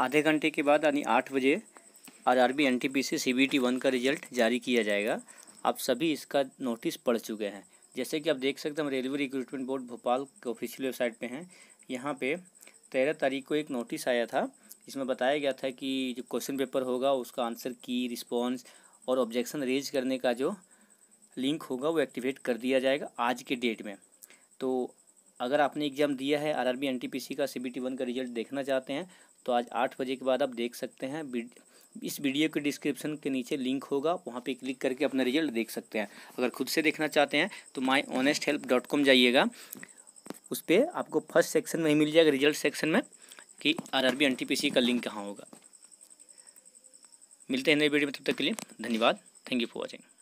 आधे घंटे के बाद यानी आठ बजे R R B N T P C C B T one का रिजल्ट जारी किया जाएगा आप सभी इसका नोटिस पढ़ चुके हैं जैसे कि आप देख सकते हैं रेलवे रिक्रूटमेंट बोर्ड भोपाल के ऑफिशियल वेबसाइट पे हैं यहाँ पे तेरह तारीख को एक नोटिस आया था इसमें बताया गया था कि जो क्वेश्चन पेपर होगा उसका आंसर की रिस्पॉन्स और ऑब्जेक्शन रेज करने का जो लिंक होगा वो एक्टिवेट कर दिया जाएगा आज के डेट में तो अगर आपने एग्ज़ाम दिया है R R B N T P C का सी बी टी वन का रिजल्ट देखना चाहते हैं तो आज आठ बजे के बाद आप देख सकते हैं इस वीडियो के डिस्क्रिप्शन के नीचे लिंक होगा वहाँ पे क्लिक करके अपना रिजल्ट देख सकते हैं अगर खुद से देखना चाहते हैं तो my honest help dot com जाइएगा उस पर आपको फर्स्ट सेक्शन में ही मिल जाएगा रिजल्ट सेक्शन में कि R R B N T P C का लिंक कहाँ होगा मिलते हैं नई वीडियो में तब तक के लिए धन्यवाद थैंक यू फॉर वॉचिंग